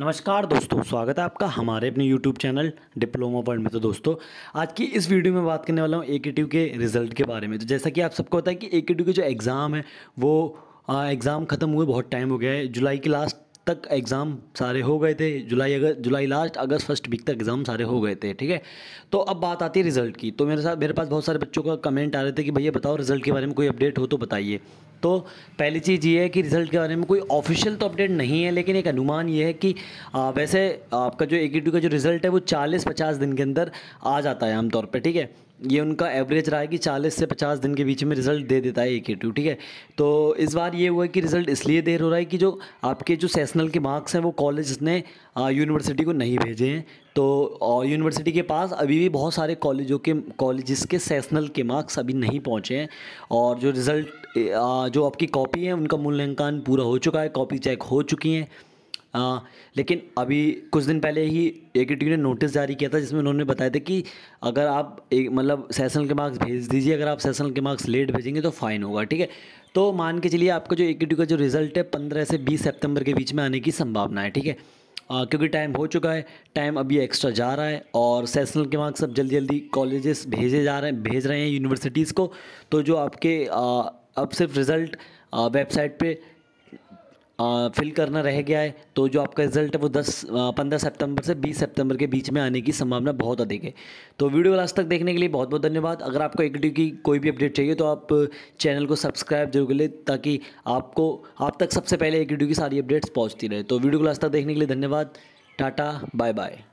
नमस्कार दोस्तों स्वागत है आपका हमारे अपने यूट्यूब चैनल डिप्लोमा वर्ल्ड में तो दोस्तों आज की इस वीडियो में बात करने वाला हूँ ए के के रिज़ल्ट के बारे में तो जैसा कि आप सबको पता है कि ए के जो एग्ज़ाम है वो एग्ज़ाम ख़त्म हुए बहुत टाइम हो गया है जुलाई के लास्ट तक एग्ज़ाम सारे हो गए थे जुलाई अगस्त जुलाई लास्ट अगस्त फर्स्ट वीक तक एग्ज़ाम सारे हो गए थे ठीक है तो अब बात आती है रिज़ल्ट की तो मेरे साथ मेरे पास बहुत सारे बच्चों का कमेंट आ रहे थे कि भैया बताओ रिज़ल्ट के बारे में कोई अपडेट हो तो बताइए तो पहली चीज़ ये है कि रिज़ल्ट के बारे में कोई ऑफिशियल तो अपडेट नहीं है लेकिन एक अनुमान ये है कि आ, वैसे आपका जो ए का जो रिज़ल्ट है वो 40-50 दिन के अंदर आ जाता है आमतौर पर ठीक है ये उनका एवरेज रहा है कि 40 से 50 दिन के बीच में रिज़ल्ट दे देता है ए के टू ठीक है तो इस बार ये हुआ है कि रिज़ल्ट इसलिए देर हो रहा है कि जो आपके जो सेशनल के मार्क्स हैं वो कॉलेज ने यूनिवर्सिटी को नहीं भेजे हैं तो और यूनिवर्सिटी के पास अभी भी बहुत सारे कॉलेजों के कॉलेजेस के सेशनल के मार्क्स अभी नहीं पहुँचे हैं और जो रिज़ल्ट जो आपकी कॉपी है उनका मूल्यांकन पूरा हो चुका है कॉपी चेक हो चुकी हैं आ, लेकिन अभी कुछ दिन पहले ही ए के टी ने नोटिस जारी किया था जिसमें उन्होंने बताया था कि अगर आप एक मतलब सेशनल के मार्क्स भेज दीजिए अगर आप सेशनल के मार्क्स लेट भेजेंगे तो फ़ाइन होगा ठीक है तो मान के चलिए आपका जो ए का जो रिज़ल्ट है पंद्रह से बीस सितंबर के बीच में आने की संभावना है ठीक है आ, क्योंकि टाइम हो चुका है टाइम अभी एक्स्ट्रा जा रहा है और सेशनल के मार्क्स अब जल्दी जल्दी कॉलेजेस भेजे जा रहे हैं भेज रहे हैं यूनिवर्सिटीज़ को तो जो आपके आ, अब सिर्फ रिज़ल्ट वेबसाइट पे फिल करना रह गया है तो जो आपका रिजल्ट है वो दस पंद्रह सितंबर से बीस सितंबर के बीच में आने की संभावना बहुत अधिक है तो वीडियो लास्ट तक देखने के लिए बहुत बहुत धन्यवाद अगर आपको एग्डी की कोई भी अपडेट चाहिए तो आप चैनल को सब्सक्राइब जरूर कर ले ताकि आपको आप तक सबसे पहले एग्डी की सारी अपडेट्स पहुँचती रहे तो वीडियो को लास्ट तक देखने के लिए धन्यवाद टाटा बाय बाय